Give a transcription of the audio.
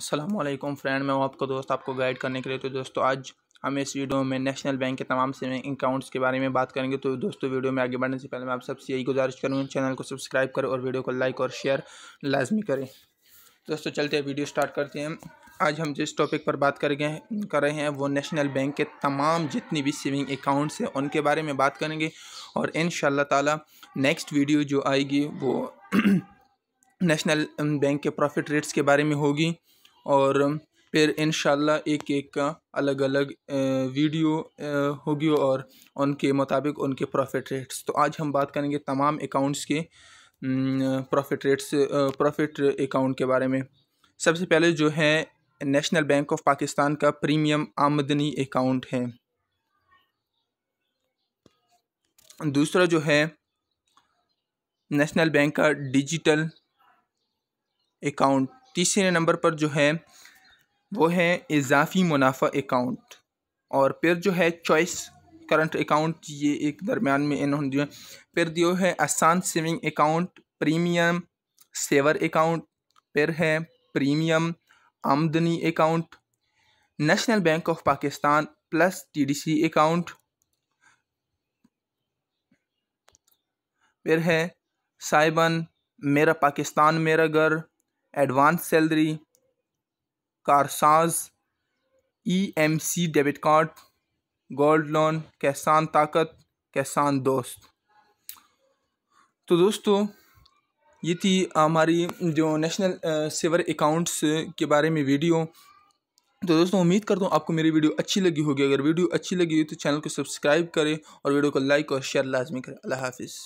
Aslam friend मैं हूँ आपका दोस्त आपको गाइड करने के लिए तो दोस्तों आज हम इस वीडियो में नेशनल बैंक के तमाम सेविंग अकाउंट्स के बारे में बात करेंगे तो दोस्तों वीडियो में आगे बढ़ने से पहले मैं आप सबसे यही गुजारिश करूँगी चैनल को सब्सक्राइब करें और वीडियो को लाइक और शेयर लाजमी करें दोस्तों चलते हैं वीडियो स्टार्ट करते हैं आज हम जिस टॉपिक पर बात कर गए कर रहे हैं वो नेशनल बैंक के तमाम जितनी भी सेविंग अकाउंट्स हैं उनके बारे में बात करेंगे और इन ताला नेक्स्ट वीडियो जो आएगी वो नेशनल बैंक के प्रॉफिट रेट्स के बारे में होगी और फिर इन एक एक का अलग अलग वीडियो होगी और उनके मुताबिक उनके प्रॉफिट रेट्स तो आज हम बात करेंगे तमाम अकाउंट्स के प्रॉफिट रेट्स प्रॉफिट अकाउंट के बारे में सबसे पहले जो है नेशनल बैंक ऑफ पाकिस्तान का प्रीमियम आमदनी अकाउंट है दूसरा जो है नेशनल बैंक का डिजिटल अकाउंट तीसरे नंबर पर जो है वो है इजाफ़ी मुनाफा अकाउंट और फिर जो है चॉइस करंट अकाउंट ये एक दरमियान में इन्होंने दिया फिर दियो है Asaan saving account premium saver account फिर है premium Aamdani account national bank of Pakistan plus TDC account फिर है साइबन Mera Pakistan Mera Ghar advance salary Karsaz EMC e debit card gold loan Kissan Taqat Kissan दोस्त तो दोस्तों ये थी हमारी जो नेशनल सेवर अकाउंट्स के बारे में वीडियो तो दोस्तों उम्मीद करता हूँ आपको मेरी वीडियो अच्छी लगी होगी अगर वीडियो अच्छी लगी हो तो चैनल को सब्सक्राइब करें और वीडियो को लाइक और शेयर लाजमी करें अल्लाह हाफिज़